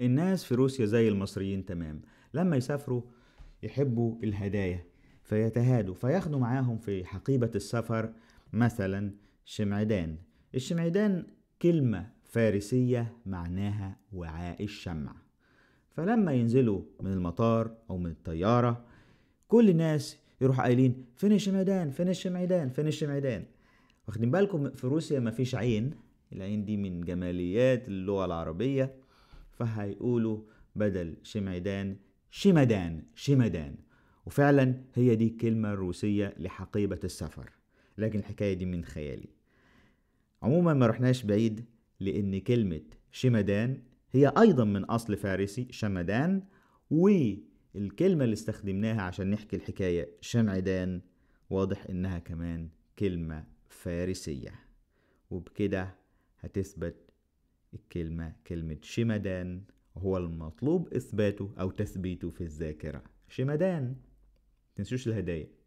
الناس في روسيا زي المصريين تمام لما يسافروا يحبوا الهدايا فيتهادوا فياخدوا معاهم في حقيبة السفر مثلا شمعدان الشمعدان كلمة فارسية معناها وعاء الشمع فلما ينزلوا من المطار أو من الطيارة كل الناس يروح قايلين فين الشمعدان فين الشمعدان فين الشمعدان واخدين بالكم في روسيا مفيش عين العين دي من جماليات اللغة العربية فهيقولوا بدل شميدان شمدان شمدان وفعلا هي دي الكلمة الروسية لحقيبة السفر لكن الحكاية دي من خيالي عموما ما رحناش بعيد لأن كلمة شمدان هي أيضا من أصل فارسي شمدان والكلمة اللي استخدمناها عشان نحكي الحكاية شمعدان واضح إنها كمان كلمة فارسية وبكده هتثبت الكلمة كلمة شمدان هو المطلوب إثباته أو تثبيته في الذاكرة شمدان تنسوش الهدايا